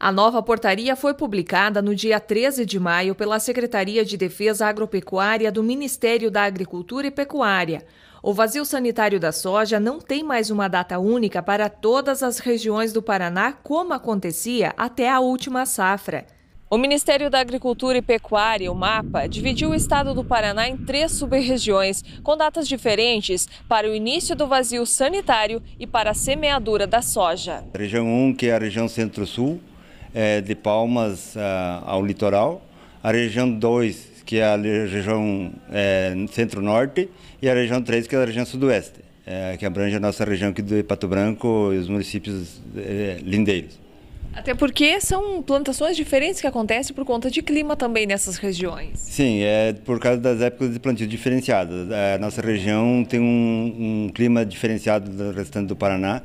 A nova portaria foi publicada no dia 13 de maio pela Secretaria de Defesa Agropecuária do Ministério da Agricultura e Pecuária. O vazio sanitário da soja não tem mais uma data única para todas as regiões do Paraná, como acontecia até a última safra. O Ministério da Agricultura e Pecuária, o MAPA, dividiu o estado do Paraná em três sub-regiões, com datas diferentes para o início do vazio sanitário e para a semeadura da soja. região 1, que é a região centro-sul, é, de Palmas ah, ao litoral, a região 2, que é a região é, centro-norte, e a região 3, que é a região sudoeste, é, que abrange a nossa região aqui do Pato Branco e os municípios é, lindeiros. Até porque são plantações diferentes que acontecem por conta de clima também nessas regiões. Sim, é por causa das épocas de plantio diferenciadas. A nossa região tem um, um clima diferenciado do restante do Paraná,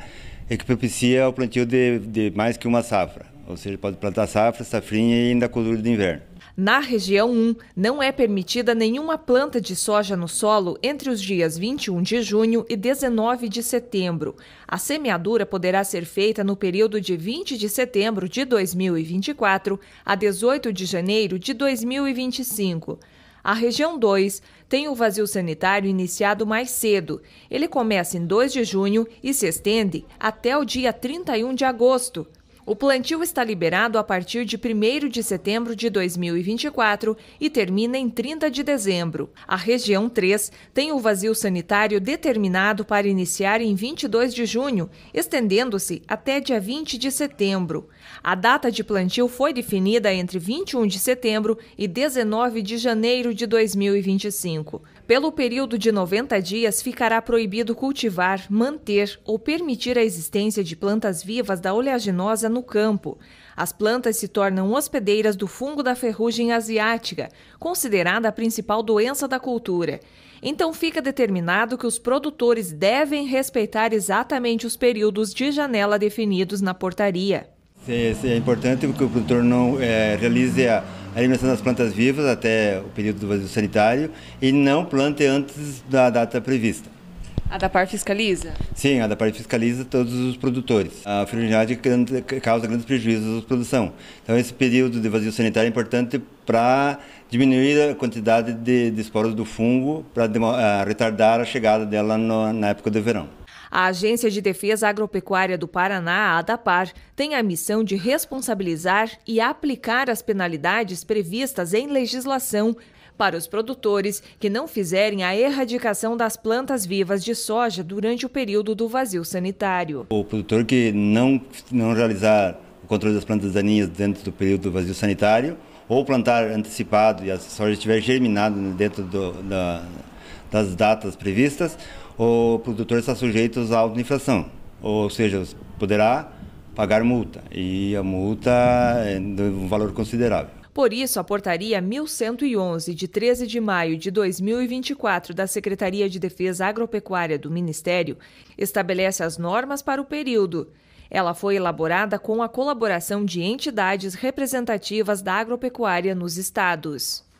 e que propicia o plantio de, de mais que uma safra. Ou seja, pode plantar safra, safrinha e ainda cultura de inverno. Na região 1, não é permitida nenhuma planta de soja no solo entre os dias 21 de junho e 19 de setembro. A semeadura poderá ser feita no período de 20 de setembro de 2024 a 18 de janeiro de 2025. A região 2 tem o vazio sanitário iniciado mais cedo. Ele começa em 2 de junho e se estende até o dia 31 de agosto, o plantio está liberado a partir de 1 de setembro de 2024 e termina em 30 de dezembro. A região 3 tem o vazio sanitário determinado para iniciar em 22 de junho, estendendo-se até dia 20 de setembro. A data de plantio foi definida entre 21 de setembro e 19 de janeiro de 2025. Pelo período de 90 dias, ficará proibido cultivar, manter ou permitir a existência de plantas vivas da oleaginosa no campo. As plantas se tornam hospedeiras do fungo da ferrugem asiática, considerada a principal doença da cultura. Então fica determinado que os produtores devem respeitar exatamente os períodos de janela definidos na portaria. É importante que o produtor não é, realize a a eliminação das plantas vivas até o período do vazio sanitário e não plante antes da data prevista. A DAPAR fiscaliza? Sim, a DAPAR fiscaliza todos os produtores. A fertilidade causa grandes prejuízos à produção. Então, esse período de vazio sanitário é importante para diminuir a quantidade de, de esporos do fungo, para ah, retardar a chegada dela no, na época do verão. A Agência de Defesa Agropecuária do Paraná, a ADAPAR, tem a missão de responsabilizar e aplicar as penalidades previstas em legislação para os produtores que não fizerem a erradicação das plantas vivas de soja durante o período do vazio sanitário. O produtor que não, não realizar o controle das plantas daninhas dentro do período do vazio sanitário ou plantar antecipado e a soja estiver germinada dentro do, da, das datas previstas, o produtor está sujeito à auto-infração, ou seja, poderá pagar multa, e a multa é de um valor considerável. Por isso, a portaria 1111 de 13 de maio de 2024 da Secretaria de Defesa Agropecuária do Ministério estabelece as normas para o período. Ela foi elaborada com a colaboração de entidades representativas da agropecuária nos estados.